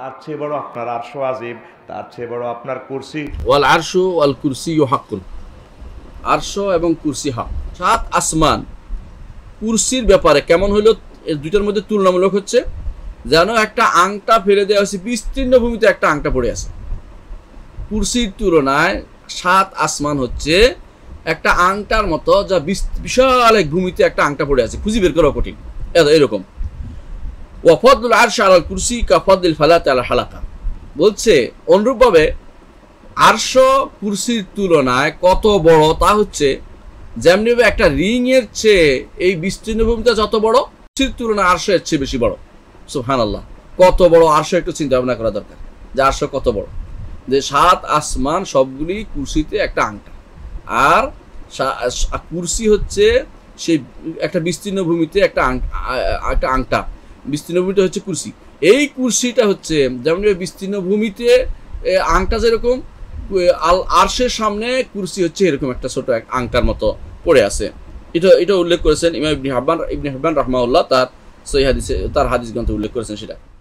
তার চেয়ে বড় আপনার আরশো আজিম তার চেয়ে বড় আপনার কুরসি ওয়াল আরশো ওয়াল কুরসি ও হাক্কুন আরশো এবং কুরসি হাক সাত আসমান কুরসির ব্যাপারে কেমন হইলো দুইটার মধ্যে তুলনামূলক হচ্ছে যেন একটা আংটা ফেলে দেওয়া হয়েছে বিস্তীর্ণ ভূমিতে একটা আংটা পড়ে আছে কুরসির তুলনায় সাত আসমান হচ্ছে একটা আংটার মতো যা বিশাল এক ভূমিতে একটা আংটা পড়ে আছে খুঁজে বের করা কঠিন এরকম ওয়াফদুল আরশ আলাল কুরসি কাফদুল ফালাত আলা হালাকা বলছে অনুরূপভাবে আরশ কুরসির তুলনায় কত বড় তা হচ্ছে যেমনিভাবে একটা রিংয়ের চেয়ে এই বিস্তীর্ণ ভূমিটা যত বড় কুরসির তুলনায় এর চেয়ে বেশি বড় সুহান আল্লাহ কত বড় আরশ একটু চিন্তা ভাবনা করা দরকার যে আরশ কত বড় যে সাত আসমান সবগুলি কুরসিতে একটা আংটা আর কুরসি হচ্ছে সেই একটা বিস্তীর্ণ ভূমিতে একটা একটা আংটা বিস্তীর্ণ ভূমিটা হচ্ছে কুর্সি এই কুরসিটা হচ্ছে যেমন বিস্তীর্ণ ভূমিতে আংটা যেরকম আল আরশের সামনে কুর্সি হচ্ছে এরকম একটা ছোট এক আংটার মতো পড়ে আছে এটা এটা উল্লেখ করেছেন ইমাম ইবনি হাব্বান ইবনি হাব্বান রহমাউল্লাহ তার সহি হাদিসে তার হাদিস গ্রন্থে উল্লেখ করেছেন সেটা